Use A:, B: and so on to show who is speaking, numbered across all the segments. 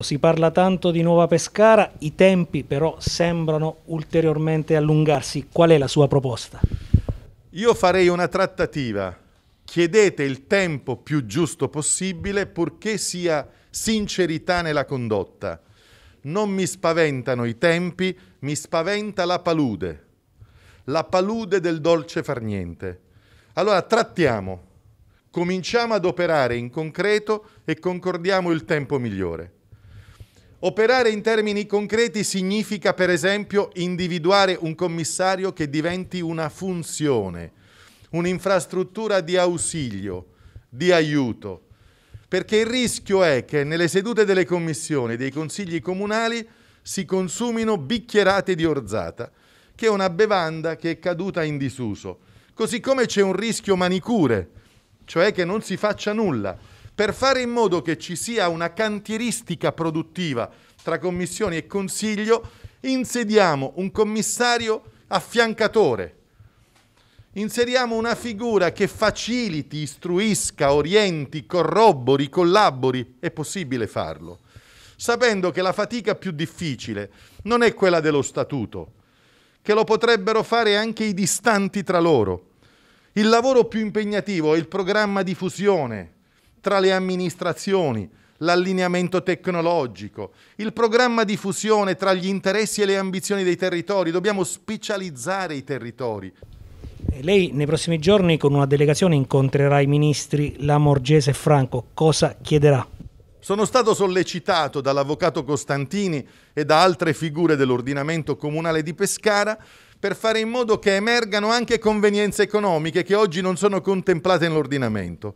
A: Si parla tanto di Nuova Pescara, i tempi però sembrano ulteriormente allungarsi. Qual è la sua proposta?
B: Io farei una trattativa. Chiedete il tempo più giusto possibile purché sia sincerità nella condotta. Non mi spaventano i tempi, mi spaventa la palude. La palude del dolce far niente. Allora trattiamo, cominciamo ad operare in concreto e concordiamo il tempo migliore. Operare in termini concreti significa per esempio individuare un commissario che diventi una funzione, un'infrastruttura di ausilio, di aiuto, perché il rischio è che nelle sedute delle commissioni, e dei consigli comunali, si consumino bicchierate di orzata, che è una bevanda che è caduta in disuso. Così come c'è un rischio manicure, cioè che non si faccia nulla per fare in modo che ci sia una cantieristica produttiva tra commissioni e consiglio, insediamo un commissario affiancatore. Inseriamo una figura che faciliti, istruisca, orienti, corrobori, collabori. È possibile farlo, sapendo che la fatica più difficile non è quella dello statuto, che lo potrebbero fare anche i distanti tra loro. Il lavoro più impegnativo è il programma di fusione, tra le amministrazioni, l'allineamento tecnologico, il programma di fusione tra gli interessi e le ambizioni dei territori. Dobbiamo specializzare i territori.
A: Lei nei prossimi giorni con una delegazione incontrerà i ministri Lamorgese e Franco. Cosa chiederà?
B: Sono stato sollecitato dall'avvocato Costantini e da altre figure dell'ordinamento comunale di Pescara per fare in modo che emergano anche convenienze economiche che oggi non sono contemplate nell'ordinamento.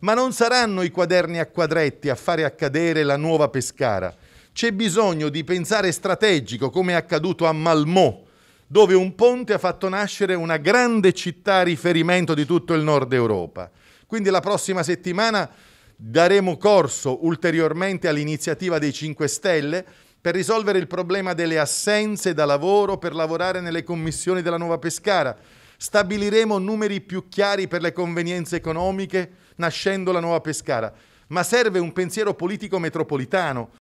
B: Ma non saranno i quaderni a quadretti a fare accadere la nuova Pescara. C'è bisogno di pensare strategico, come è accaduto a Malmò, dove un ponte ha fatto nascere una grande città riferimento di tutto il nord Europa. Quindi la prossima settimana daremo corso ulteriormente all'iniziativa dei 5 Stelle per risolvere il problema delle assenze da lavoro per lavorare nelle commissioni della nuova Pescara Stabiliremo numeri più chiari per le convenienze economiche, nascendo la nuova Pescara. Ma serve un pensiero politico metropolitano